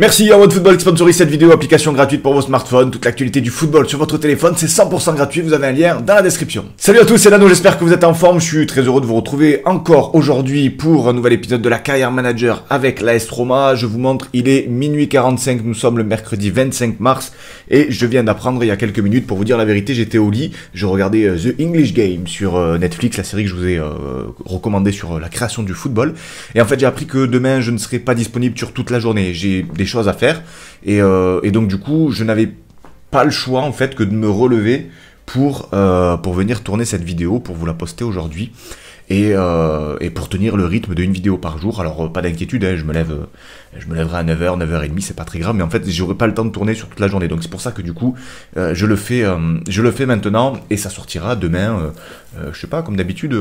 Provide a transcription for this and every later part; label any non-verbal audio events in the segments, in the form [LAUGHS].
Merci à Football qui sponsorise cette vidéo, application gratuite pour vos smartphones, toute l'actualité du football sur votre téléphone, c'est 100% gratuit, vous avez un lien dans la description. Salut à tous, c'est Nano, j'espère que vous êtes en forme, je suis très heureux de vous retrouver encore aujourd'hui pour un nouvel épisode de la carrière manager avec la Estroma. Je vous montre, il est minuit 45, nous sommes le mercredi 25 mars et je viens d'apprendre il y a quelques minutes, pour vous dire la vérité, j'étais au lit, je regardais euh, The English Game sur euh, Netflix, la série que je vous ai euh, recommandée sur la création du football et en fait j'ai appris que demain je ne serai pas disponible sur toute la journée, j'ai des choses à faire. Euh, et, donc du coup, je n'avais pas le choix en fait que de me relever pour, euh, pour venir tourner cette vidéo, pour vous la poster aujourd'hui. Et, euh, pour tenir le rythme d'une vidéo par jour. Alors pas d'inquiétude, hein, je me lève, je me lèverai à 9h, 9h30, c'est pas très grave, mais en fait j'aurai pas le temps de tourner sur toute la journée. Donc c'est pour ça que du coup je le fais, je le fais maintenant et ça sortira demain, je sais pas, comme d'habitude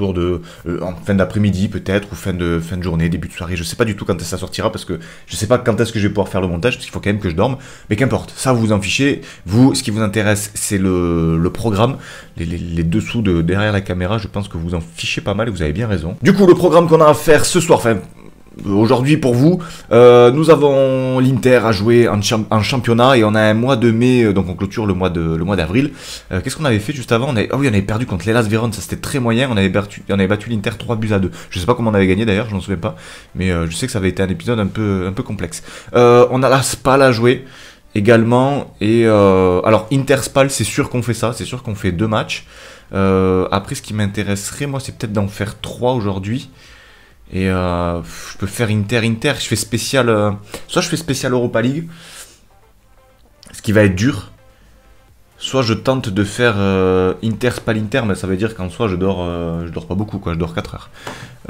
aux de euh, en fin d'après-midi peut-être ou fin de fin de journée, début de soirée. Je sais pas du tout quand ça sortira parce que je sais pas quand est-ce que je vais pouvoir faire le montage parce qu'il faut quand même que je dorme. Mais qu'importe, ça vous en fichez. Vous, ce qui vous intéresse, c'est le, programme, les, dessous de derrière la caméra. Je pense que vous en fichez pas mal et vous avez bien raison. Du coup, le programme qu'on a à faire ce soir, enfin aujourd'hui pour vous. Euh, nous avons l'Inter à jouer en, championnat et on a un mois de mai, euh, donc on clôture le mois de le mois d'avril. Euh, qu'est-ce qu'on avait fait juste avant on oh oui, on avait perdu contre l'Elas Véron, ça c'était très moyen. On avait battu, on avait battu l'Inter 3 buts à 2. Je sais pas comment on avait gagné d'ailleurs, je m'en souviens pas, mais je sais que ça avait été un épisode un peu un peu complexe. on a la Spal à jouer également et alors Inter Spal, c'est sûr qu'on fait ça, c'est sûr qu'on fait deux matchs. après, ce qui m'intéresserait, moi, c'est peut-être d'en faire trois aujourd'hui. Et euh, je peux faire Inter, Inter. Je fais spécial. Euh, soit je fais spécial Europa League, ce qui va être dur. Soit je tente de faire euh, Inter, spal inter mais ça veut dire qu'en soi je dors, je dors pas beaucoup, quoi. Je dors 4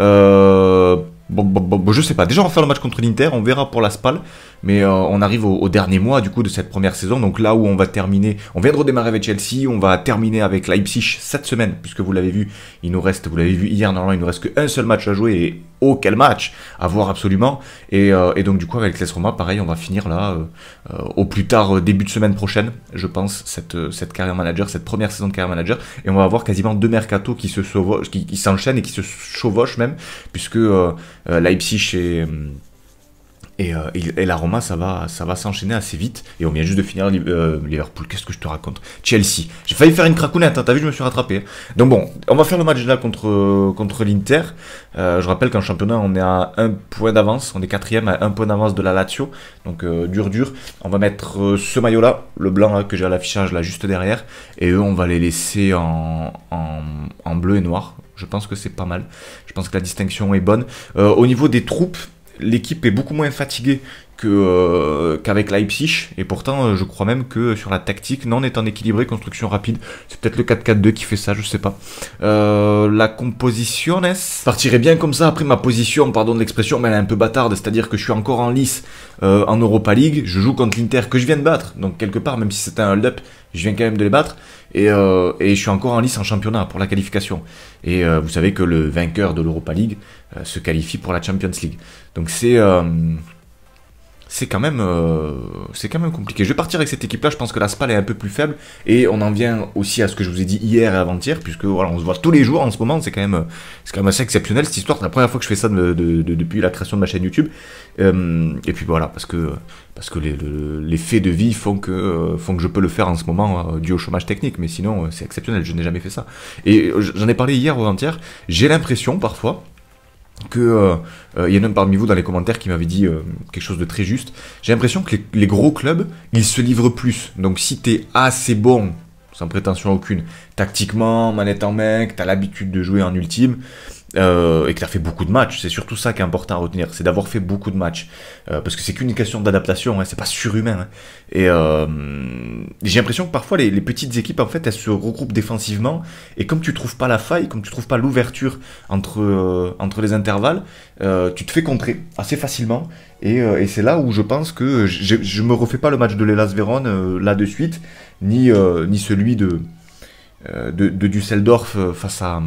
heures. Bon, je sais pas. Déjà, on va faire le match contre l'Inter, on verra pour la Spal. Mais on arrive au, dernier mois du coup de cette première saison. Donc là où on va terminer, on vient de redémarrer avec Chelsea, on va terminer avec Leipzig cette semaine, puisque vous l'avez vu, il nous reste, vous l'avez vu hier, normalement, il nous reste qu'un seul match à jouer et oh quel match À voir absolument. Et, euh, donc du coup avec les Roma, pareil, on va finir là euh, euh, au plus tard début de semaine prochaine, je pense, cette, cette carrière manager, cette première saison de carrière manager. Et on va avoir quasiment deux mercato qui se qui s'enchaînent et qui se chevauchent même, puisque Leipzig et euh, et, la Roma, ça va, ça va s'enchaîner assez vite. Et on vient juste de finir euh, Liverpool. Qu'est-ce que je te raconte Chelsea. J'ai failli faire une cracounette. Hein, t'as vu, je me suis rattrapé. Donc bon, on va faire le match là contre, contre l'Inter. Euh, je rappelle qu'en championnat, on est à un point d'avance. On est quatrième à un point d'avance de la Lazio. Donc dur, dur. On va mettre ce maillot là, le blanc là, que j'ai à l'affichage là juste derrière. Et eux, on va les laisser en bleu et noir. Je pense que c'est pas mal. Je pense que la distinction est bonne. au niveau des troupes, l'équipe est beaucoup moins fatiguée que, euh, qu'avec Leipzig. Et pourtant, euh, je crois même que sur la tactique, non, on est en équilibré, construction rapide. C'est peut-être le 4-4-2 qui fait ça, je sais pas. Euh, la composition, est Partirait bien comme ça. Après, ma position, pardon de l'expression, mais elle est un peu bâtarde. C'est-à-dire que je suis encore en lice en Europa League. Je joue contre l'Inter que je viens de battre. Donc, quelque part, même si c'était un hold-up, je viens quand même de les battre. Euh, et, je suis encore en lice en championnat pour la qualification. Et euh, vous savez que le vainqueur de l'Europa League euh, se qualifie pour la Champions League. Donc c'est c'est quand même euh, c'est quand même compliqué. Je vais partir avec cette équipe-là. Je pense que la Spal est un peu plus faible et on en vient aussi à ce que je vous ai dit hier et avant-hier, puisque voilà, on se voit tous les jours en ce moment. C'est quand même c'est quand même assez exceptionnel cette histoire. C'est la première fois que je fais ça depuis la création de ma chaîne YouTube. Euh, et puis voilà, parce que parce que les, les faits de vie font que euh, font que je peux le faire en ce moment dû au chômage technique. Mais sinon, c'est exceptionnel. Je n'ai jamais fait ça. Et j'en ai parlé hier ou avant-hier. J'ai l'impression parfois que euh, euh, il y en a un parmi vous dans les commentaires qui m'avait dit euh, quelque chose de très juste. J'ai l'impression que les, gros clubs, ils se livrent plus. Donc si t'es assez bon, sans prétention aucune, tactiquement, manette en main, que t'as l'habitude de jouer en ultime, et que t'as fait beaucoup de matchs, c'est surtout ça qui est important à retenir, c'est d'avoir fait beaucoup de matchs. parce que c'est qu'une question d'adaptation, hein, c'est pas surhumain. Hein. Et, j'ai l'impression que parfois les, petites équipes en fait elles se regroupent défensivement et comme tu trouves pas la faille, comme tu trouves pas l'ouverture entre, euh, entre les intervalles, euh, tu te fais contrer assez facilement euh, et, c'est là où je pense que je me refais pas le match de l'Elas Véron là de suite ni, ni celui de, de, Düsseldorf face à,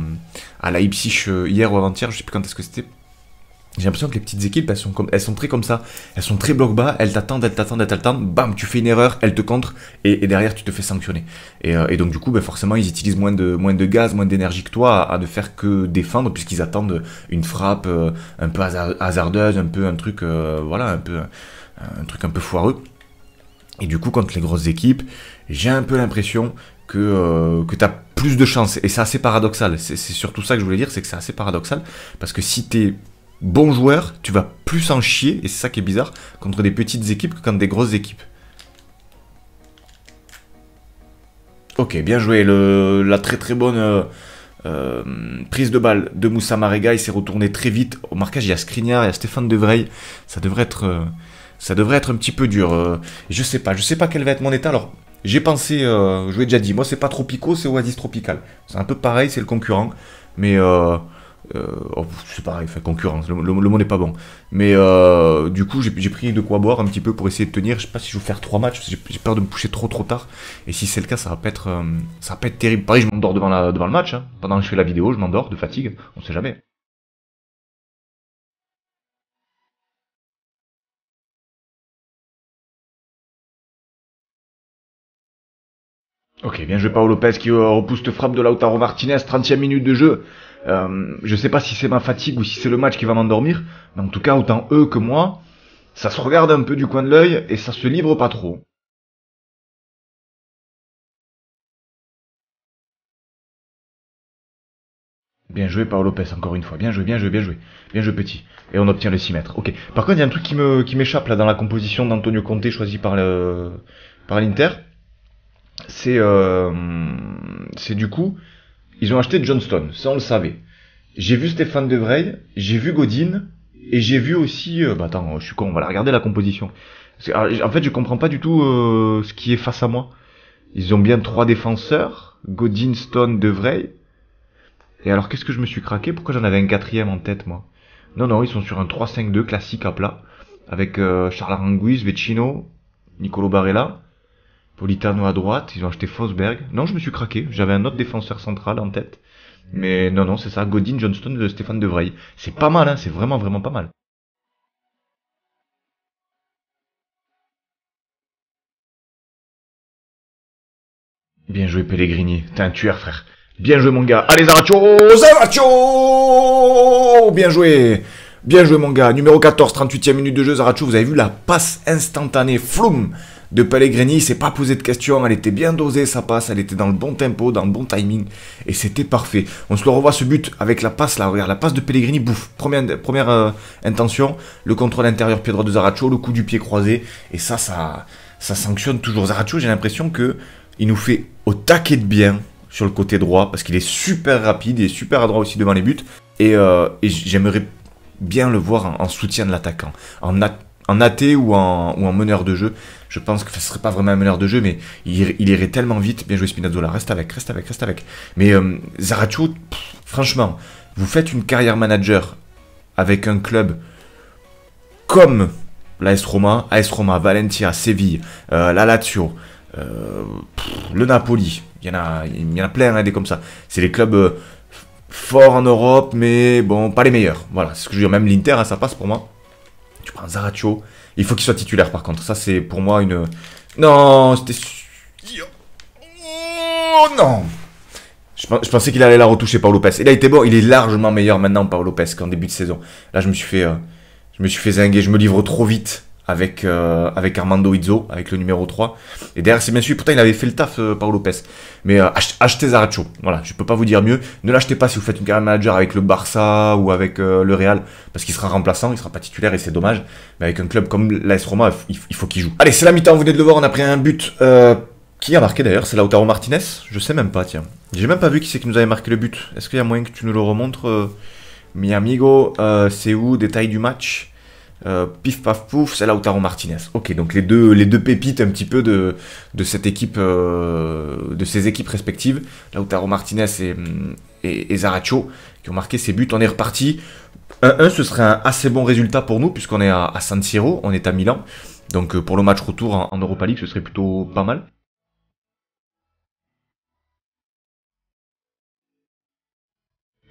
à Leipzig hier ou avant-hier, je sais plus quand est-ce que c'était, j'ai l'impression que les petites équipes, elles sont, très comme ça. Elles sont très bloc bas, elles t'attendent, elles t'attendent, elles t'attendent. Bam, tu fais une erreur, elles te contre et, derrière, tu te fais sanctionner. Et, euh, donc, du coup, ben, forcément, ils utilisent moins de, moins de gaz, moins d'énergie que toi à, ne faire que défendre, puisqu'ils attendent une frappe euh, un peu hasardeuse, un peu un truc, euh, voilà, un peu un, truc un peu foireux. Et du coup, contre les grosses équipes, j'ai un peu l'impression que, tu as plus de chance. Et c'est assez paradoxal. C'est surtout ça que je voulais dire, c'est que c'est assez paradoxal. Parce que si tu es bon joueur, tu vas plus en chier, et c'est ça qui est bizarre, contre des petites équipes que contre des grosses équipes. Ok, bien joué. Le, la très très bonne euh, euh, prise de balle de Moussa Marega. Il s'est retourné très vite. Au marquage, il y a Skriniar, il y a Stéphane Devreil. Ça devrait être, euh, ça devrait être un petit peu dur. je sais pas. Je sais pas quel va être mon état. Alors, j'ai pensé, je vous l'ai déjà dit, moi c'est pas Tropico, c'est Oasis Tropical. C'est un peu pareil, c'est le concurrent. Mais euh, oh, c'est pareil, fait concurrence, le, le, mot n'est pas bon. Mais euh, du coup, j'ai pris de quoi boire un petit peu pour essayer de tenir. Je sais pas si je vais faire trois matchs, j'ai peur de me pousser trop trop tard. Et si c'est le cas, ça va pas être, euh, ça va pas être terrible. Pareil, je m'endors devant, devant le match. Hein. Pendant que je fais la vidéo, je m'endors de fatigue. On sait jamais. Ok, bien joué Paolo Lopez qui repousse cette frappe de Lautaro Martinez, 30 ème minute de jeu. Euh, je sais pas si c'est ma fatigue ou si c'est le match qui va m'endormir, mais en tout cas, autant eux que moi, ça se regarde un peu du coin de l'œil et ça se livre pas trop. Bien joué par Lopez, encore une fois. Bien joué, bien joué, bien joué. Bien joué petit. Et on obtient le 6 mètres. Ok. Par contre, il y a un truc qui me, m'échappe là dans la composition d'Antonio Conte choisi par l'Inter. c'est euh, du coup, ils ont acheté Johnston, ça on le savait. J'ai vu Stéphane Devray, j'ai vu Godin, et j'ai vu aussi... Euh, bah attends, je suis con, on va regarder la composition. en fait, je comprends pas du tout euh, ce qui est face à moi. Ils ont bien trois défenseurs, Godin, Stone, Devray. Et alors, qu'est-ce que je me suis craqué Pourquoi j'en avais un quatrième en tête, moi Non, non, ils sont sur un 3-5-2 classique à plat, avec euh, Charles Aranguiz, Vecino, Nicolo Barella, Politano à droite, ils ont acheté Fosberg. Non, je me suis craqué, j'avais un autre défenseur central en tête. Mais non, non, c'est ça, Godin, Johnston, Stéphane Devray. C'est pas mal, hein, c'est vraiment, vraiment pas mal. Bien joué, Pellegrini. T'es un tueur, frère. Bien joué, mon gars. Allez, Zaracho Zaracho Bien joué Bien joué, mon gars. Numéro 14, 38e minute de jeu, Zaracho. Vous avez vu la passe instantanée. Floum de Pellegrini, il s'est pas posé de questions, elle était bien dosée, sa passe, elle était dans le bon tempo, dans le bon timing, et c'était parfait. On se le revoit ce but avec la passe là, regarde, la passe de Pellegrini, bouffe, première, euh, intention, le contrôle intérieur pied droit de Zaracho, le coup du pied croisé, et ça, ça, ça sanctionne toujours Zaracho, j'ai l'impression que il nous fait au taquet de bien sur le côté droit, parce qu'il est super rapide, et est super adroit aussi devant les buts, et, euh, j'aimerais bien le voir en, soutien de l'attaquant, en, en athée ou en ou meneur de jeu. Je pense que ce serait pas vraiment un meneur de jeu, mais il, irait tellement vite. Bien joué Spinazzola, reste avec, reste avec, reste avec. Mais euh, Zaratio, franchement, vous faites une carrière manager avec un club comme l'AS Roma, AS Roma, Valentia, Séville, euh, la Lazio, euh, le Napoli. Il y, en a, il y en a plein, hein, des comme ça. C'est les clubs forts en Europe, mais bon, pas les meilleurs. Voilà, c'est ce que je veux dire. Même l'Inter, hein, ça passe pour moi. Tu prends Zaracho, Il faut qu'il soit titulaire par contre. Ça, c'est pour moi une. Non, c'était. Oh non je, pensais qu'il allait la retoucher par Lopez. Il a été bon, il est largement meilleur maintenant par Lopez qu'en début de saison. Là, je me suis fait, euh, je me suis fait zinguer, je me livre trop vite avec, euh, avec Armando Izzo, avec le numéro 3. Et derrière, c'est bien sûr, pourtant il avait fait le taf, euh, Paolo Lopez. Mais euh, achetez Zaracho, voilà, je peux pas vous dire mieux. Ne l'achetez pas si vous faites une carrière manager avec le Barça ou avec le Real, parce qu'il sera remplaçant, il sera pas titulaire et c'est dommage. Mais avec un club comme l'AS Roma, il, faut qu'il joue. Allez, c'est la mi-temps, vous venez de le voir, on a pris un but. qui a marqué d'ailleurs C'est Lautaro Martinez Je sais même pas, tiens. J'ai même pas vu qui c'est qui nous avait marqué le but. Est-ce qu'il y a moyen que tu nous le remontres Mi amigo, c'est où Détail du match euh, pif paf pouf, c'est Lautaro Martinez. Ok, donc les deux, les deux pépites un petit peu de, de cette équipe, euh, de ces équipes respectives, Lautaro Martinez mm, et, et, Zaracho, qui ont marqué ces buts. On est reparti. 1-1, ce serait un assez bon résultat pour nous, puisqu'on est à, San Siro, on est à Milan. Donc euh, pour le match retour en Europa League, ce serait plutôt pas mal.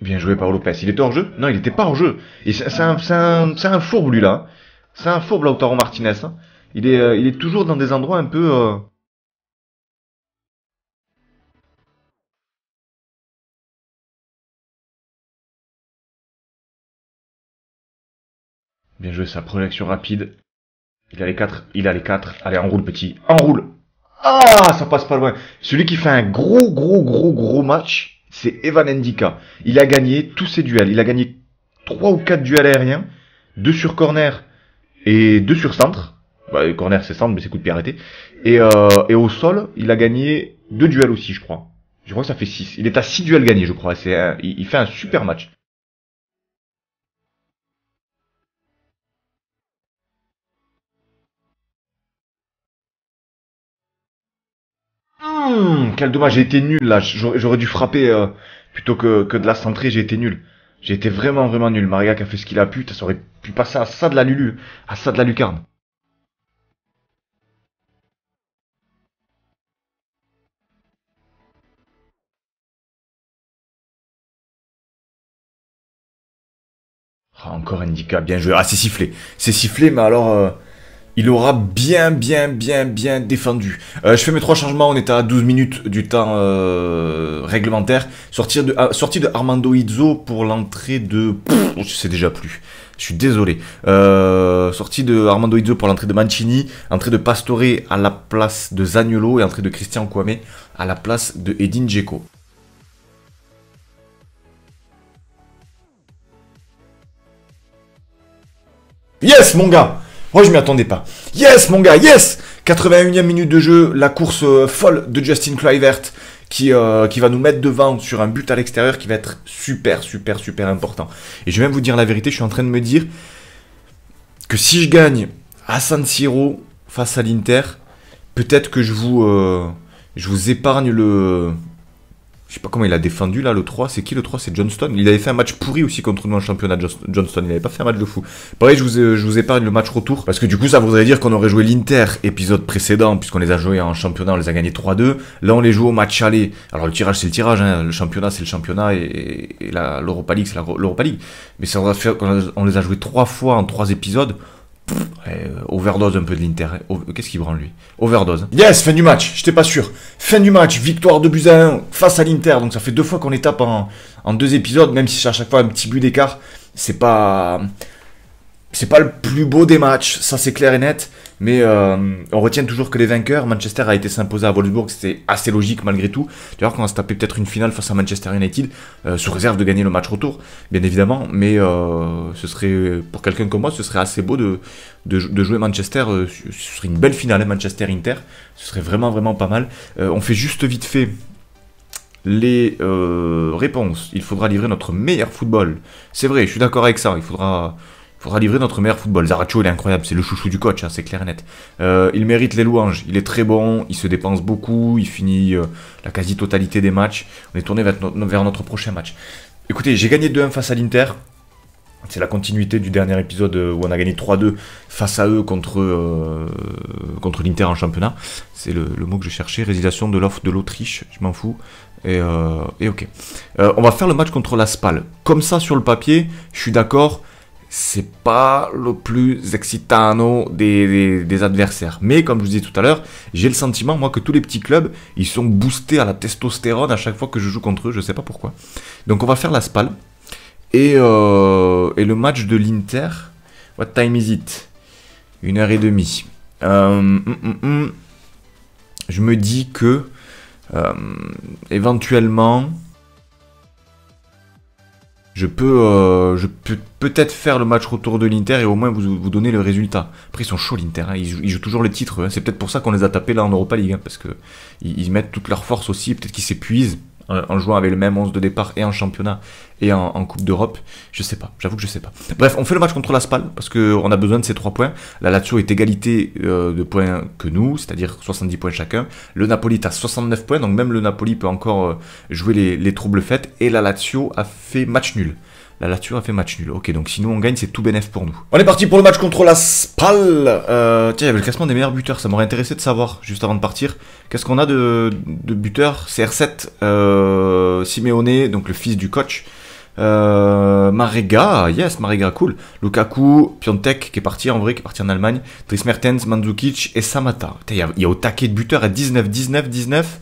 Bien joué par Lopez. Il était en jeu Non, il était pas en jeu. Et c'est un, un, un, fourbe lui là. C'est un fourbe Lautaro Martinez. Hein. Il est, euh, il est toujours dans des endroits un peu. Euh, Bien joué sa projection rapide. Il a les 4, il a les 4. Allez, enroule petit, enroule. Ah, ça passe pas loin. Celui qui fait un gros, gros, gros, gros match, c'est Evan Ndika. Il a gagné tous ses duels. Il a gagné trois ou quatre duels aériens, deux sur corner et deux sur centre. Bah, corner c'est centre, mais c'est coup de pied arrêté. Et, euh, et au sol, il a gagné deux duels aussi, je crois. Je crois que ça fait 6. Il est à 6 duels gagnés, je crois. C'est il, fait un super match. Hum, quel dommage, j'ai été nul là. J'aurais dû frapper euh, plutôt que, que de la centrer, j'ai été nul. J'ai été vraiment vraiment nul. qui a fait ce qu'il a pu, ça aurait pu passer à ça de la Lulu, à ça de la lucarne. Ah, encore handicap, bien joué. Ah, c'est sifflé. C'est sifflé, mais alors... Euh, il aura bien, bien, bien, bien défendu. Euh, je fais mes trois changements, on est à 12 minutes du temps euh, réglementaire. Sortir de, ah, sortie de Armando Izzo pour l'entrée de... Pff, je sais déjà plus. Je suis désolé. Euh, sortie de Armando Izzo pour l'entrée de Mancini, entrée de Pastore à la place de Zagnolo. et entrée de Christian Kouame à la place de Edin Dzeko. Yes, mon gars moi, je m'y attendais pas. Yes, mon gars, yes 81 ème minute de jeu, la course euh, folle de Justin Kluivert qui, euh, qui va nous mettre devant sur un but à l'extérieur qui va être super, super, super important. Et je vais même vous dire la vérité, je suis en train de me dire que si je gagne à San Siro face à l'Inter, peut-être que je vous, euh, je vous épargne le, je sais pas comment il a défendu là le 3. C'est qui le 3 C'est Johnston. Il avait fait un match pourri aussi contre nous en championnat Johnston. Il avait pas fait un match de fou. Pareil, je vous, je vous épargne le match retour. Parce que du coup, ça voudrait dire qu'on aurait joué l'Inter épisode précédent, puisqu'on les a joués en championnat, on les a gagnés 3-2. Là, on les joue au match aller. Alors le tirage, c'est le tirage. Hein. Le championnat, c'est le championnat. Et, l'Europa League, c'est l'Europa League. Mais ça les a joués 3 fois en 3 épisodes. Euh, overdose un peu de l'Inter. Qu'est-ce qu'il branle lui Overdose. Yes, fin du match, j'étais pas sûr. Fin du match, victoire de buts à face à l'Inter. Donc ça fait deux fois qu'on les tape en, en, deux épisodes, même si à chaque fois un petit but d'écart. C'est pas. C'est pas le plus beau des matchs, ça c'est clair et net. Mais euh, on retient toujours que les vainqueurs. Manchester a été s'imposer à Wolfsburg, c'était assez logique malgré tout. Tu vois qu'on va se taper peut-être une finale face à Manchester United, euh, sous réserve de gagner le match retour, bien évidemment. Mais euh, ce serait, pour quelqu'un comme moi, ce serait assez beau de, de, de jouer Manchester. ce serait une belle finale, hein, Manchester-Inter. Ce serait vraiment, vraiment pas mal. on fait juste vite fait les réponses. Il faudra livrer notre meilleur football. C'est vrai, je suis d'accord avec ça. Il faudra faudra livrer notre meilleur football. Zaracho, il est incroyable, c'est le chouchou du coach, hein, c'est clair et net. Euh, il mérite les louanges, il est très bon, il se dépense beaucoup, il finit euh, la quasi-totalité des matchs. On est tourné vers, notre prochain match. Écoutez, j'ai gagné 2-1 face à l'Inter. C'est la continuité du dernier épisode euh, où on a gagné 3-2 face à eux contre, contre l'Inter en championnat. C'est le, mot que je cherchais, résiliation de l'offre de l'Autriche, je m'en fous. Et, et ok. on va faire le match contre la Spal. Comme ça sur le papier, je suis d'accord, c'est pas le plus excitant des, adversaires. Mais comme je vous disais tout à l'heure, j'ai le sentiment, moi, que tous les petits clubs, ils sont boostés à la testostérone à chaque fois que je joue contre eux, je sais pas pourquoi. Donc on va faire la SPAL. Et, euh, le match de l'Inter, what time is it Une heure et demie. Euh, hum, hum, hum, je me dis que, euh, éventuellement, je peux, euh, je peux peut-être faire le match retour de l'Inter et au moins vous, vous donner le résultat. Après, ils sont chauds l'Inter, hein. ils, jouent toujours les titres. Hein. c'est peut-être pour ça qu'on les a tapés là en Europa League, hein, parce que ils, mettent toute leur force aussi, peut-être qu'ils s'épuisent en jouant avec le même 11 de départ et en championnat et en, Coupe d'Europe. Je sais pas, j'avoue que je sais pas. Bref, on fait le match contre la Spal parce qu'on a besoin de ces 3 points. La Lazio est égalité euh, de points que nous, c'est-à-dire 70 points chacun. Le Napoli a 69 points, donc même le Napoli peut encore euh, jouer les, les troubles faites. Et la Lazio a fait match nul. La Lazio a fait match nul. Ok, donc si nous on gagne, c'est tout bénéf pour nous. On est parti pour le match contre la Spal. Euh, tiens, il y avait le classement des meilleurs buteurs. Ça m'aurait intéressé de savoir, juste avant de partir, qu'est-ce qu'on a de, de buteurs CR7, euh, Simeone, donc le fils du coach. Euh, Marega, yes, Marega, cool. Lukaku, Piontek, qui est parti en vrai, qui est parti en Allemagne. Tris Mertens, Mandzukic et Samata. Il y, a au taquet de buteurs à 19, 19, 19.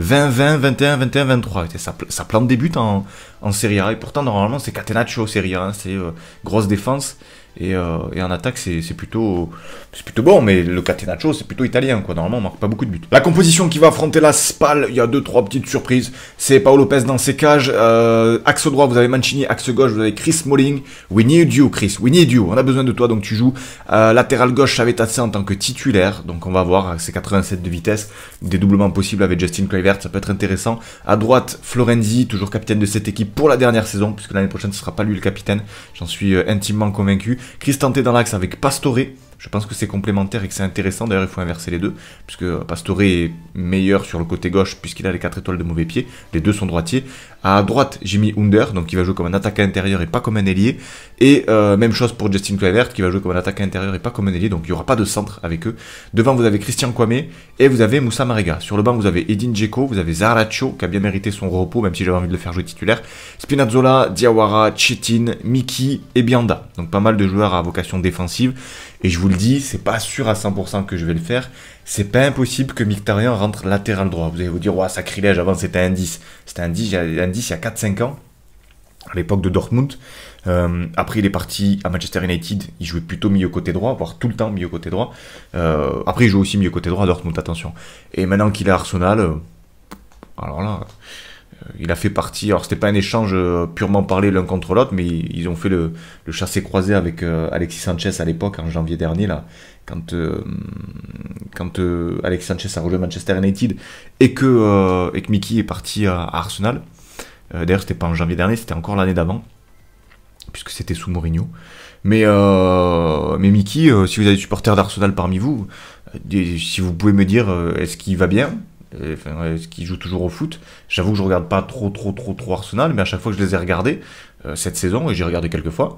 20, 20, 21, 21, 23. Ça, plante des buts en, en Serie A. Et pourtant, normalement, c'est Catenaccio Serie A. Hein. c'est euh, grosse défense. Euh, et, en attaque, c'est plutôt, C'est plutôt bon, mais le Catenaccio, c'est plutôt italien, quoi. Normalement, on marque pas beaucoup de buts. La composition qui va affronter la Spal, il y a deux, trois petites surprises. C'est Paolo Lopez dans ses cages. Euh, axe droit, vous avez Mancini. Axe gauche, vous avez Chris Molling. We need you, Chris. We need you. On a besoin de toi, donc tu joues. Euh, latéral gauche, ça assez en tant que titulaire. Donc on va voir, c'est 87 de vitesse. des doublements possibles avec Justin Kluivert, ça peut être intéressant. À droite, Florenzi, toujours capitaine de cette équipe pour la dernière saison, puisque l'année prochaine, ce sera pas lui le capitaine. J'en suis intimement convaincu. Cristante dans l'axe avec Pastoré je pense que c'est complémentaire et que c'est intéressant. D'ailleurs, il faut inverser les deux, puisque Pastore est meilleur sur le côté gauche, puisqu'il a les 4 étoiles de mauvais pied. Les deux sont droitiers. À droite, Jimmy mis Under, donc il va jouer comme un attaquant intérieur et pas comme un ailier. Et euh, même chose pour Justin Kluivert, qui va jouer comme un attaquant intérieur et pas comme un ailier, donc il n'y aura pas de centre avec eux. Devant, vous avez Christian Kwame et vous avez Moussa Marega. Sur le banc, vous avez Edin Dzeko, vous avez zaracho qui a bien mérité son repos, même si j'avais envie de le faire jouer titulaire. Spinazzola, Diawara, Chitin, Miki et Bianda. Donc pas mal de joueurs à vocation défensive. Et je vous le dis, c'est pas sûr à 100% que je vais le faire. C'est pas impossible que Mictarian rentre latéral droit. Vous allez vous dire, ouais, sacrilège, avant c'était un indice. C'était un indice un il y a 4-5 ans, à l'époque de Dortmund. Euh, après, il est parti à Manchester United. Il jouait plutôt milieu côté droit, voire tout le temps milieu côté droit. Euh, après, il joue aussi milieu côté droit à Dortmund, attention. Et maintenant qu'il est à Arsenal, euh, alors là. Euh, il a fait partie. Alors, c'était pas un échange euh, purement parlé l'un contre l'autre, mais ils ont fait le, le chassé-croisé avec euh, Alexis Sanchez à l'époque, en janvier dernier, là, quand, quand Alexis Sanchez a rejoint Manchester United et que, et que Mickey est parti à, Arsenal. D'ailleurs, c'était pas en janvier dernier, c'était encore l'année d'avant, puisque c'était sous Mourinho. Mais, mais Mickey, si vous avez des supporters d'Arsenal parmi vous, si vous pouvez me dire est-ce qu'il va bien euh, ce qui joue toujours au foot. J'avoue que je regarde pas trop, trop, trop, trop Arsenal, mais à chaque fois que je les ai regardés euh, cette saison, et j'ai regardé quelques fois,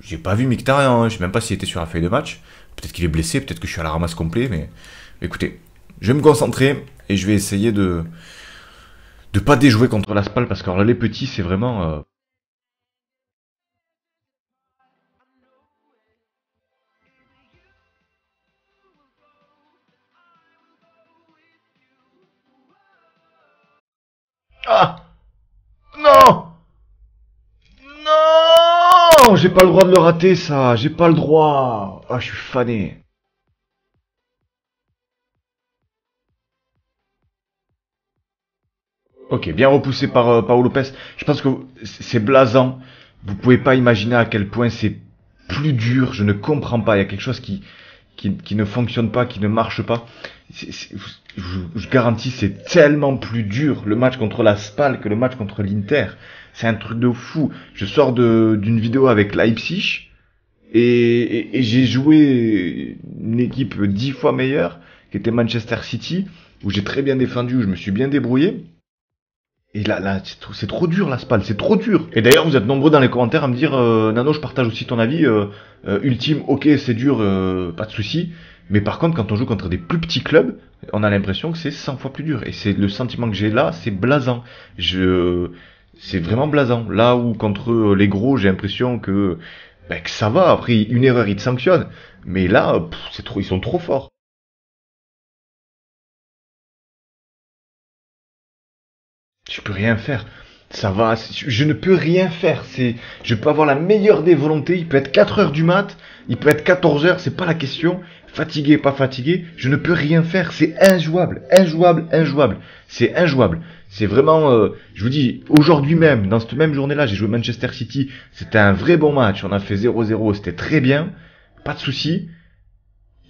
j'ai pas vu Mkhitaryan, hein. je sais même pas s'il était sur la feuille de match. Peut-être qu'il est blessé, peut-être que je suis à la ramasse complet, mais écoutez, je vais me concentrer et je vais essayer de de pas déjouer contre l'Aspal parce que alors là, les petits, c'est vraiment. Euh, j'ai pas le droit de le rater ça, j'ai pas le droit. Ah, je suis fané. Ok, bien repoussé par euh, Paolo Lopez. Je pense que c'est blasant. Vous pouvez pas imaginer à quel point c'est plus dur. Je ne comprends pas. Il y a quelque chose qui, qui, ne fonctionne pas, qui ne marche pas. je, je, garantis, c'est tellement plus dur le match contre la Spal que le match contre l'Inter. C'est un truc de fou. Je sors d'une vidéo avec Leipzig et, et, et j'ai joué une équipe dix fois meilleure qui était Manchester City où j'ai très bien défendu, où je me suis bien débrouillé. Et là, là c'est trop, dur, la Spal, c'est trop dur. Et d'ailleurs, vous êtes nombreux dans les commentaires à me dire, euh, Nano, je partage aussi ton avis, euh, euh, ultime, ok, c'est dur, pas de souci. Mais par contre, quand on joue contre des plus petits clubs, on a l'impression que c'est 100 fois plus dur. Et c'est le sentiment que j'ai là, c'est blasant. Je, c'est vraiment blasant. Là où contre les gros, j'ai l'impression que, ben, que ça va. Après, une erreur, ils te sanctionnent. Mais là, c'est trop, ils sont trop forts. Je peux rien faire. Ça va, je ne peux rien faire. C'est, je peux avoir la meilleure des volontés. Il peut être 4 heures du mat, il peut être 14 heures, c'est pas la question. Fatigué, pas fatigué, je ne peux rien faire. C'est injouable, injouable, injouable. C'est injouable. C'est vraiment, euh, je vous dis, aujourd'hui même, dans cette même journée-là, j'ai joué Manchester City. C'était un vrai bon match. On a fait 0-0, c'était très bien, pas de souci.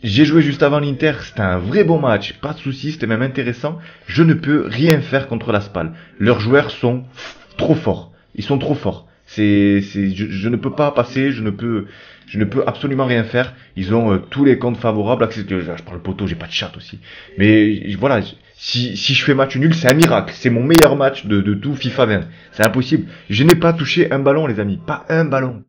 J'ai joué juste avant l'Inter, c'était un vrai bon match, pas de soucis, c'était même intéressant. Je ne peux rien faire contre la Leurs joueurs sont trop forts. Ils sont trop forts. C'est, c'est, je, ne peux pas passer, je ne peux, je ne peux absolument rien faire. Ils ont euh, tous les comptes favorables. Je parle poteau, j'ai pas de chat aussi. Mais voilà, si, si je fais match nul, c'est un miracle. C'est mon meilleur match de, de tout FIFA 20. C'est impossible. Je n'ai pas touché un ballon, les amis, pas un ballon.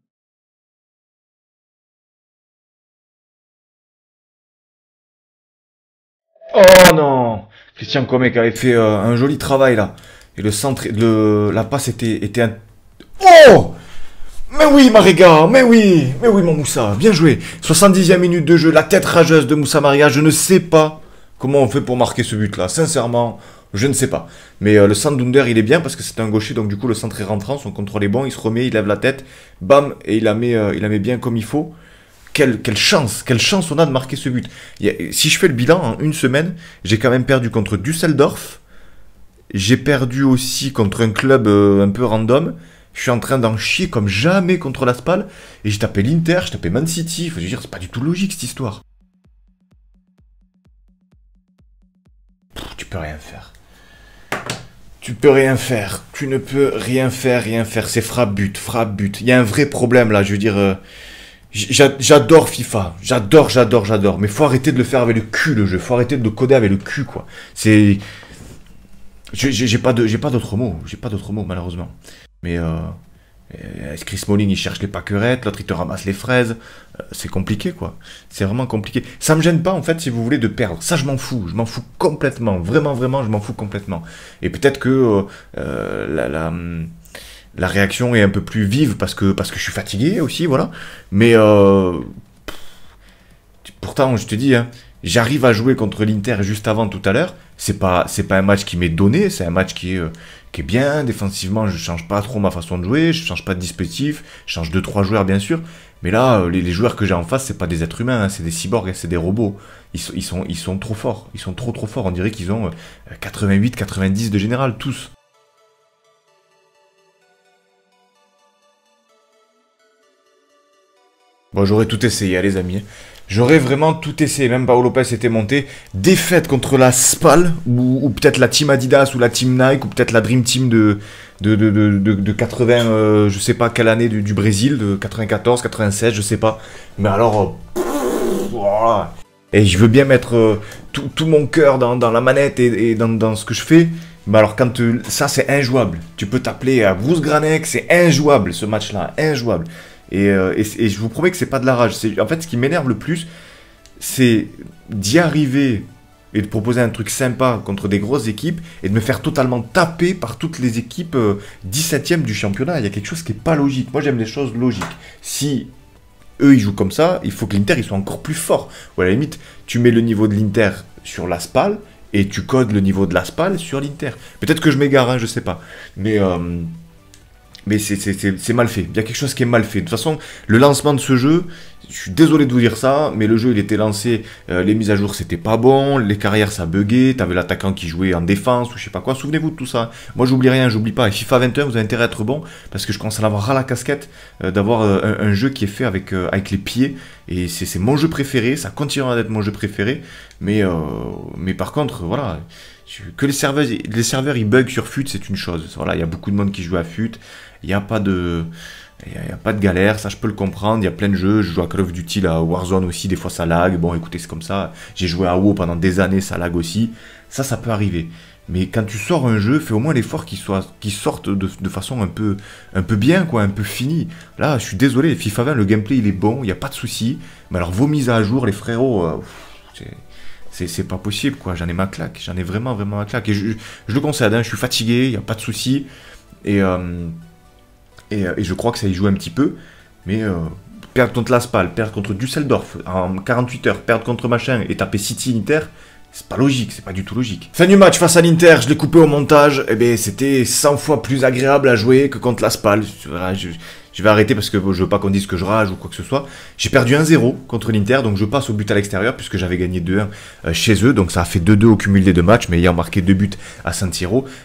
Oh non Christian Comec avait fait euh, un joli travail là. Et le centre, le, la passe était, était un... Oh mais oui, Mariga, mais oui, mais oui, mon Moussa, bien joué. 70e minute de jeu, la tête rageuse de Moussa Maria. je ne sais pas comment on fait pour marquer ce but-là, sincèrement, je ne sais pas. Mais euh, le centre d'Under, il est bien parce que c'est un gaucher, donc du coup, le centre est rentrant, son contrôle est bon, il se remet, il lève la tête, bam, et il la met, euh, il la met bien comme il faut quelle, chance, quelle chance on a de marquer ce but. si je fais le bilan, en une semaine, j'ai quand même perdu contre Düsseldorf. J'ai perdu aussi contre un club euh, un peu random. Je suis en train d'en chier comme jamais contre la Spal. Et j'ai tapé l'Inter, j'ai tapé Man City. Faut dire, c'est pas du tout logique cette histoire. tu peux rien faire. Tu peux rien faire. Tu ne peux rien faire, rien faire. C'est frappe-but, frappe-but. Il y a un vrai problème là, je veux dire. Euh, J'adore FIFA, j'adore, j'adore, j'adore, mais faut arrêter de le faire avec le cul le jeu, faut arrêter de le coder avec le cul quoi. C'est, j'ai pas d'autres mots, j'ai pas d'autres mots malheureusement. Mais euh, Chris Moline, il cherche les paquerettes, l'autre il te ramasse les fraises, euh, c'est compliqué quoi. C'est vraiment compliqué. Ça me gêne pas en fait si vous voulez de perdre, ça je m'en fous, je m'en fous complètement, vraiment vraiment je m'en fous complètement. Et peut-être que euh, euh, la, la hum, la réaction est un peu plus vive parce que, parce que je suis fatigué aussi, voilà. Mais euh, pourtant, je te dis, hein, j'arrive à jouer contre l'Inter juste avant tout à l'heure. C'est pas, c'est pas un match qui m'est donné, c'est un match qui est, euh, qui est bien. Défensivement, je change pas trop ma façon de jouer, je change pas de dispositif, je change 2-3 joueurs bien sûr. Mais là, euh, les, joueurs que j'ai en face, c'est pas des êtres humains, hein, c'est des cyborgs, hein, c'est des robots. Ils sont, ils, sont, ils sont trop forts, ils sont trop trop forts. On dirait qu'ils ont 88-90 de général, tous. Bon, j'aurais tout essayé, hein, les amis. Hein. J'aurais vraiment tout essayé. Même Paolo Lopez était monté. Défaite contre la Spal, ou, peut-être la Team Adidas, ou la Team Nike, ou peut-être la Dream Team de, de, de, 80, euh, je sais pas quelle année du, Brésil, de 94, 96, je sais pas. Mais alors. Euh, et je veux bien mettre euh, tout, mon cœur dans, dans la manette et, dans, dans, ce que je fais. Mais alors, quand ça, c'est injouable. Tu peux t'appeler à Bruce Granek, c'est injouable ce match-là, injouable. Euh, et, je vous promets que c'est pas de la rage. En fait, ce qui m'énerve le plus, c'est d'y arriver et de proposer un truc sympa contre des grosses équipes et de me faire totalement taper par toutes les équipes 17e euh, du championnat. Il y a quelque chose qui n'est pas logique. Moi, j'aime les choses logiques. Si eux, ils jouent comme ça, il faut que l'Inter, soit encore plus fort. Ou à la limite, tu mets le niveau de l'Inter sur la SPAL et tu codes le niveau de la SPAL sur l'Inter. Peut-être que je m'égare, hein, je sais pas. Mais... Euh, mais c'est mal fait. Il y a quelque chose qui est mal fait. De toute façon, le lancement de ce jeu, je suis désolé de vous dire ça, mais le jeu il était lancé, euh, les mises à jour c'était pas bon, les carrières ça buguait, t'avais l'attaquant qui jouait en défense ou je sais pas quoi. Souvenez-vous de tout ça. Moi j'oublie rien, j'oublie pas. Et FIFA 21, vous avez intérêt à être bon parce que je commence à l'avoir à la casquette euh, d'avoir euh, un, jeu qui est fait avec, avec les pieds. Et c'est mon jeu préféré, ça continuera d'être mon jeu préféré. Mais, mais par contre, voilà. Que les serveurs, les serveurs ils bug sur FUT, c'est une chose. Voilà, il y a beaucoup de monde qui joue à FUT il n'y a pas de... a, pas de galère, ça je peux le comprendre, il y a plein de jeux, je joue à Call of Duty, à Warzone aussi, des fois ça lag, bon écoutez c'est comme ça, j'ai joué à WoW pendant des années, ça lag aussi, ça ça peut arriver. Mais quand tu sors un jeu, fais au moins l'effort qu'il qu sorte de, de, façon un peu, un peu bien, quoi, un peu fini. Là, je suis désolé, FIFA 20, le gameplay il est bon, il n'y a pas de souci, mais alors vos mises à jour, les frérots, euh, c'est pas possible, quoi, j'en ai ma claque, j'en ai vraiment, vraiment ma claque. Et je, le concède, hein. je suis fatigué, il n'y a pas de souci, et... Euh, euh, et, je crois que ça y joue un petit peu. Mais euh, perdre contre Laspal, perdre contre Düsseldorf en 48 heures, perdre contre machin et taper City Inter, c'est pas logique, c'est pas du tout logique. Fin du match face à l'Inter, je l'ai coupé au montage, et eh ben, c'était 100 fois plus agréable à jouer que contre Laspal. Voilà, je vais arrêter parce que je veux pas qu'on dise que je rage ou quoi que ce soit. J'ai perdu 1-0 contre l'Inter, donc je passe au but à l'extérieur puisque j'avais gagné 2-1 euh, chez eux, donc ça a fait 2-2 au cumul des deux matchs, mais ayant marqué deux buts à saint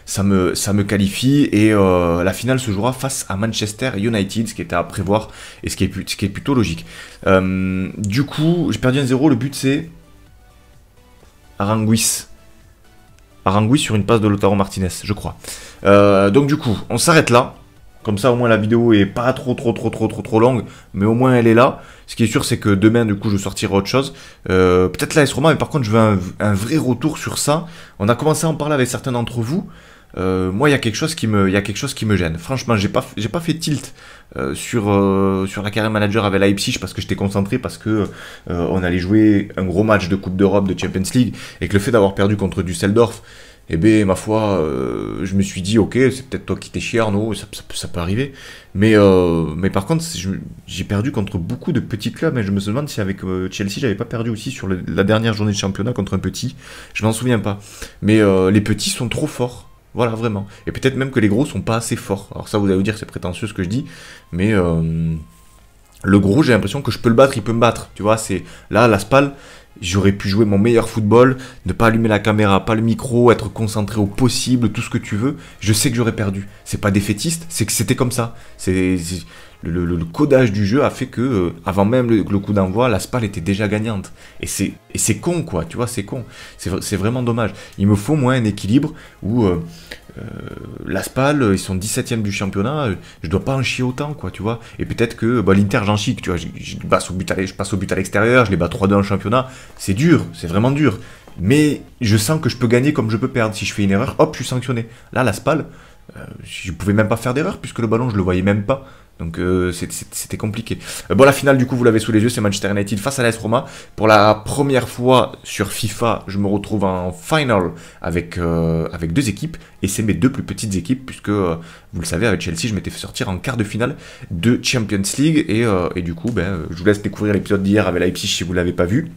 ça me, ça me qualifie et euh, la finale se jouera face à Manchester United, ce qui était à prévoir et ce qui est, plutôt logique. Euh, du coup, j'ai perdu 1-0, le but c'est Aranguis. Aranguis sur une passe de Lotaro Martinez, je crois. donc du coup, on s'arrête là. Comme ça, au moins, la vidéo est pas trop, trop, trop, trop, trop, trop longue, mais au moins, elle est là. Ce qui est sûr, c'est que demain, du coup, je sortirai autre chose. Euh, peut-être la S-Roma, mais par contre, je veux un, vrai retour sur ça. On a commencé à en parler avec certains d'entre vous. Euh, moi, il y a quelque chose qui me, il quelque chose qui me gêne. Franchement, j'ai pas, j'ai pas fait tilt euh, sur sur la carrière manager avec Leipzig parce que j'étais concentré parce que on allait jouer un gros match de Coupe d'Europe, de Champions League et que le fait d'avoir perdu contre Düsseldorf, eh bien, ma foi, euh, je me suis dit, ok, c'est peut-être toi qui t'es chier, Arnaud, ça, peut arriver. Mais, euh, mais par contre, j'ai perdu contre beaucoup de petits clubs. Et hein. je me demande si avec euh, Chelsea, j'avais pas perdu aussi sur la dernière journée de championnat contre un petit. Je m'en souviens pas. Mais les petits sont trop forts. Voilà, vraiment. Et peut-être même que les gros sont pas assez forts. Alors, ça, vous allez vous dire, c'est prétentieux ce que je dis. Mais le gros, j'ai l'impression que je peux le battre, il peut me battre. Tu vois, c'est là, la spalle... J'aurais pu jouer mon meilleur football, ne pas allumer la caméra, pas le micro, être concentré au possible, tout ce que tu veux. Je sais que j'aurais perdu. C'est pas défaitiste, c'est que c'était comme ça. C'est le, codage du jeu a fait que euh, avant même le, coup d'envoi, la Spal était déjà gagnante. Et c'est c'est con quoi, tu vois, c'est con. C'est vraiment dommage. Il me faut moi un équilibre où euh, euh, L'Aspal, ils sont 17e du championnat, euh, je dois pas en chier autant, quoi, tu vois. Et peut-être que bah, l'Inter, j'en chie, tu vois, je, passe au but à, l'extérieur, je les bats 3-2 en championnat, c'est dur, c'est vraiment dur. Mais je sens que je peux gagner comme je peux perdre. Si je fais une erreur, hop, je suis sanctionné. Là, l'Aspal, SPAL, euh, je pouvais même pas faire d'erreur puisque le ballon, je le voyais même pas. Donc euh, c'était compliqué. Euh, bon, la finale, du coup, vous l'avez sous les yeux, c'est Manchester United face à l'AS Roma. Pour la première fois sur FIFA, je me retrouve en final avec, euh, avec deux équipes. Et c'est mes deux plus petites équipes, puisque, vous le savez, avec Chelsea, je m'étais fait sortir en quart de finale de Champions League. Et, et du coup, ben, je vous laisse découvrir l'épisode d'hier avec Leipzig si vous ne l'avez pas vu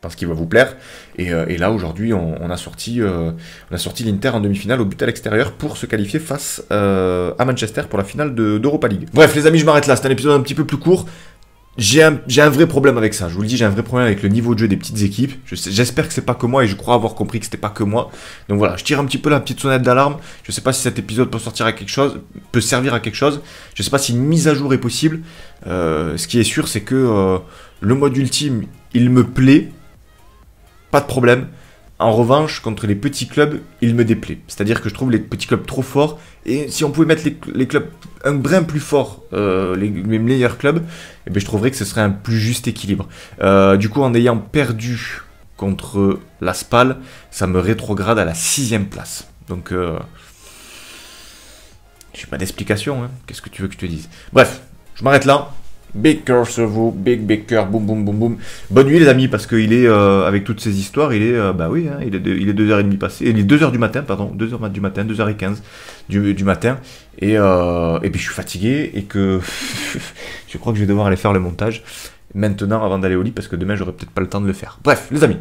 parce qu'il va vous plaire. Et, euh, là, aujourd'hui, euh, on, a sorti, l'Inter en demi-finale au but à l'extérieur pour se qualifier face euh, à Manchester pour la finale d'Europa League. Bref, les amis, je m'arrête là. C'est un épisode un petit peu plus court. J'ai un, vrai problème avec ça. Je vous le dis, j'ai un vrai problème avec le niveau de jeu des petites équipes. J'espère que c'est pas que moi et je crois avoir compris que c'était pas que moi. Donc voilà, je tire un petit peu la petite sonnette d'alarme. Je sais pas si cet épisode peut sortir à quelque chose, peut servir à quelque chose. Je sais pas si une mise à jour est possible. ce qui est sûr, c'est que le mode ultime, il me plaît pas de problème. En revanche, contre les petits clubs, il me déplaît. C'est-à-dire que je trouve les petits clubs trop forts. Et si on pouvait mettre les, clubs un brin plus fort, euh, les, meilleurs clubs, eh bien, je trouverais que ce serait un plus juste équilibre. Euh, du coup, en ayant perdu contre la Spal, ça me rétrograde à la sixième place. Donc, je euh, j'ai pas d'explication. Hein. Qu'est-ce que tu veux que je te dise Bref, je m'arrête là. Big cœur sur vous, Big big cœur, boum boum boum boum. Bonne nuit les amis, parce qu'il est, euh, avec toutes ces histoires, il est, euh, bah oui, hein, il est 2h30 passé, il est 2h du matin, pardon, 2h du matin, 2h15 du, matin, euh, et, puis je suis fatigué, et que [LAUGHS] je crois que je vais devoir aller faire le montage maintenant avant d'aller au lit, parce que demain j'aurai peut-être pas le temps de le faire. Bref, les amis,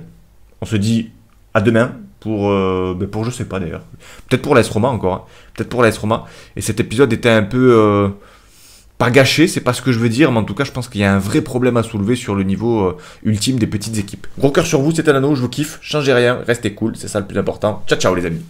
on se dit à demain, pour, ben pour je sais pas d'ailleurs, peut-être pour les Roma encore, hein. peut-être pour les Roma, et cet épisode était un peu... Pas gâché, c'est pas ce que je veux dire, mais en tout cas, je pense qu'il y a un vrai problème à soulever sur le niveau euh, ultime des petites équipes. Gros cœur sur vous, c'était Nano, je vous kiffe, changez rien, restez cool, c'est ça le plus important. Ciao, ciao les amis.